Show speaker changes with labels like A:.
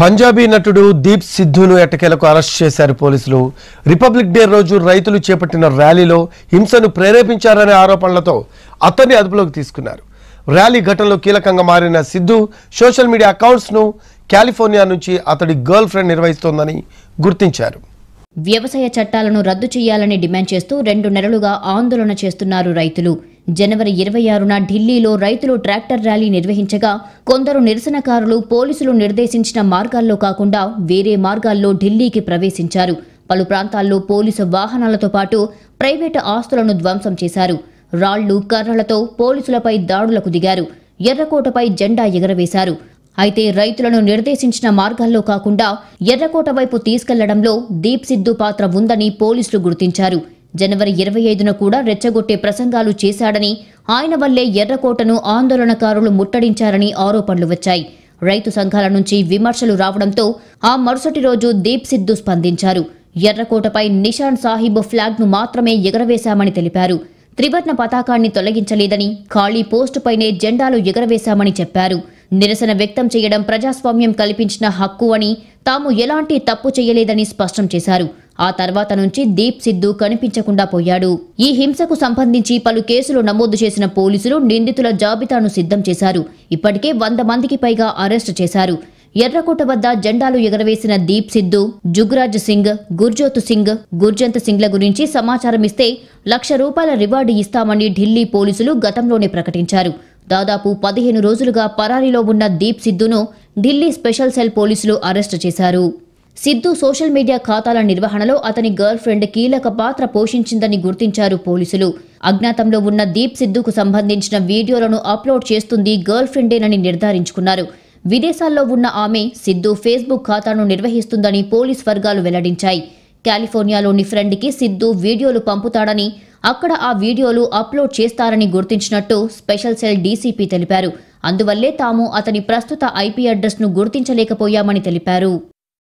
A: పంజాబీ నటుడు దీప్ సిద్ధును ఎట్టకేలకు అరెస్ట్ చేశారు పోలీసులు రిపబ్లిక్ డే రోజు రైతులు చేపట్టిన ర్యాలీలో హింసను ప్రేరేపించారనే ఆరోపణలతో అతన్ని అదుపులోకి తీసుకున్నారు ర్యాలీ ఘటనలో కీలకంగా మారిన సిద్ధు సోషల్ మీడియా అకౌంట్స్ను కాలిఫోర్నియా నుంచి అతడి గర్ల్ ఫ్రెండ్ నిర్వహిస్తోందని గుర్తించారు
B: వ్యవసాయ చట్టాలను రద్దు చేయాలని డిమాండ్ చేస్తూ రెండు నెలలుగా ఆందోళన చేస్తున్నారు రైతులు జనవరి ఇరవై ఆరున ఢిల్లీలో రైతులు ట్రాక్టర్ ర్యాలీ నిర్వహించగా కొందరు నిరసనకారులు పోలీసులు నిర్దేశించిన మార్గాల్లో కాకుండా వేరే మార్గాల్లో ఢిల్లీకి ప్రవేశించారు పలు ప్రాంతాల్లో పోలీసు వాహనాలతో పాటు ప్రైవేటు ఆస్తులను ధ్వంసం చేశారు రాళ్లు కర్రలతో పోలీసులపై దాడులకు దిగారు ఎర్రకోటపై జెండా ఎగరవేశారు అయితే రైతులను నిర్దేశించిన మార్గాల్లో కాకుండా ఎర్రకోట వైపు తీసుకెళ్లడంలో దీప్ సిద్ధు పాత్ర ఉందని పోలీసులు గుర్తించారు జనవరి ఇరవై ఐదున కూడా రెచ్చగొట్టే ప్రసంగాలు చేశాడని ఆయన వల్లే ఎర్రకోటను ఆందోళనకారులు ముట్టడించారని ఆరోపణలు వచ్చాయి రైతు సంఘాల నుంచి విమర్శలు రావడంతో ఆ మరుసటి రోజు దీప్ సిద్ధు స్పందించారు ఎర్రకోటపై నిషాన్ సాహిబ్ ఫ్లాగ్ను మాత్రమే ఎగరవేశామని తెలిపారు త్రివర్ణ పతాకాన్ని తొలగించలేదని ఖాళీ పోస్టుపైనే జెండాలు ఎగరవేశామని చెప్పారు నిరసన వ్యక్తం చేయడం ప్రజాస్వామ్యం కల్పించిన హక్కు అని తాము ఎలాంటి తప్పు చేయలేదని స్పష్టం చేశారు ఆ తర్వాత నుంచి దీప్ సిద్ధు కనిపించకుండా పోయాడు ఈ హింసకు సంబంధించి పలు కేసులు నమోదు చేసిన పోలీసులు నిందితుల జాబితాను సిద్ధం చేశారు ఇప్పటికే వంద మందికి పైగా అరెస్టు చేశారు ఎర్రకోట వద్ద జెండాలు ఎగరవేసిన దీప్ సిద్ధు జుగ్రాజ్ సింగ్ గుర్జోత్ సింగ్ గుర్జంత్ సింగ్ల గురించి సమాచారం ఇస్తే లక్ష రూపాయల రివార్డు ఇస్తామని ఢిల్లీ పోలీసులు గతంలోనే ప్రకటించారు దాదాపు పదిహేను రోజులుగా పరారీలో ఉన్న దీప్ సిద్ధును ఢిల్లీ స్పెషల్ సెల్ పోలీసులు అరెస్టు చేశారు సిద్ధు సోషల్ మీడియా ఖాతాల నిర్వహణలో అతని గర్ల్ ఫ్రెండ్ కీలక పాత్ర పోషించిందని గుర్తించారు పోలీసులు అజ్ఞాతంలో ఉన్న దీప్ సిద్ధుకు సంబంధించిన వీడియోలను అప్లోడ్ చేస్తుంది గర్ల్ ఫ్రెండేనని నిర్ధారించుకున్నారు విదేశాల్లో ఉన్న ఆమె సిద్ధు ఫేస్బుక్ ఖాతాను నిర్వహిస్తుందని పోలీస్ వర్గాలు వెల్లడించాయి కాలిఫోర్నియాలోని ఫ్రెండ్కి సిద్ధు వీడియోలు పంపుతాడని అక్కడ ఆ వీడియోలు అప్లోడ్ చేస్తారని గుర్తించినట్టు స్పెషల్ సెల్ డీసీపీ తెలిపారు అందువల్లే తాము అతని ప్రస్తుత ఐపీ అడ్రస్ను గుర్తించలేకపోయామని తెలిపారు